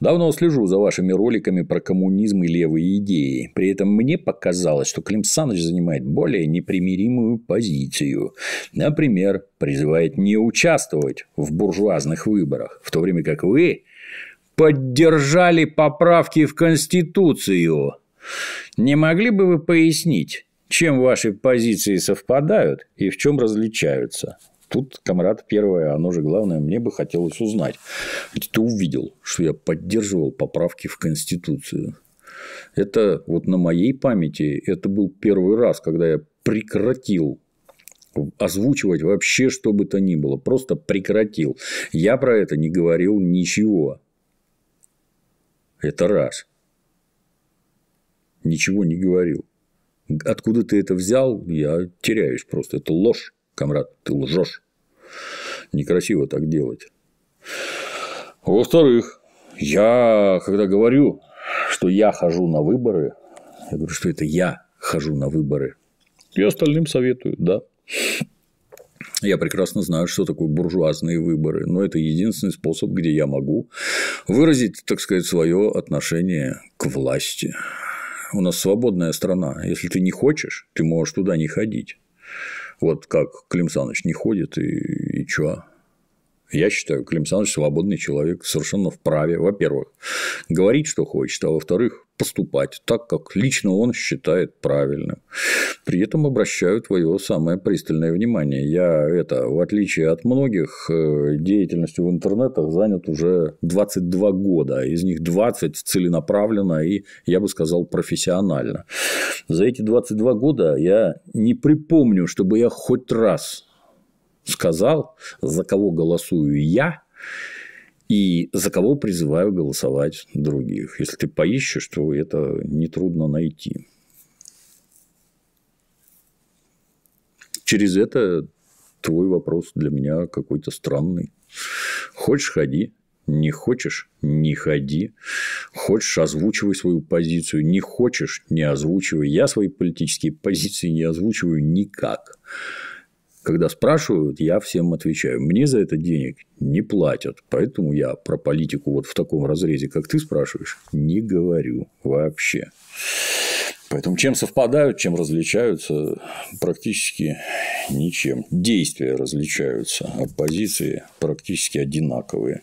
Давно слежу за вашими роликами про коммунизм и левые идеи. При этом мне показалось, что Клим Саныч занимает более непримиримую позицию. Например, призывает не участвовать в буржуазных выборах, в то время как вы поддержали поправки в Конституцию. Не могли бы вы пояснить, чем ваши позиции совпадают и в чем различаются? Тут, комрад, первое, а оно же главное, мне бы хотелось узнать. Ведь ты увидел, что я поддерживал поправки в Конституцию. Это вот на моей памяти, это был первый раз, когда я прекратил озвучивать вообще что бы то ни было. Просто прекратил. Я про это не говорил ничего. Это раз. Ничего не говорил. Откуда ты это взял, я теряюсь просто. Это ложь, комрад, ты лжешь. Некрасиво так делать. Во-вторых, я, когда говорю, что я хожу на выборы, я говорю, что это я хожу на выборы. И остальным советую, да. Я прекрасно знаю, что такое буржуазные выборы, но это единственный способ, где я могу выразить, так сказать, свое отношение к власти. У нас свободная страна. Если ты не хочешь, ты можешь туда не ходить. Вот как Клим Саныч не ходит и, и чё? Я считаю, Клим Саныч свободный человек, совершенно вправе, во-первых, говорить, что хочет, а во-вторых, поступать так, как лично он считает правильным. При этом обращаю твое самое пристальное внимание. Я это, в отличие от многих, э, деятельностью в интернетах занят уже 22 года. Из них 20 целенаправленно и, я бы сказал, профессионально. За эти 22 года я не припомню, чтобы я хоть раз сказал, за кого голосую я, и за кого призываю голосовать других. Если ты поищешь, то это нетрудно найти. Через это твой вопрос для меня какой-то странный. Хочешь – ходи, не хочешь – не ходи. Хочешь – озвучивай свою позицию. Не хочешь – не озвучивай. Я свои политические позиции не озвучиваю никак. Когда спрашивают, я всем отвечаю. Мне за это денег не платят. Поэтому я про политику вот в таком разрезе, как ты спрашиваешь, не говорю вообще. Поэтому чем совпадают, чем различаются, практически ничем. Действия различаются, а позиции практически одинаковые.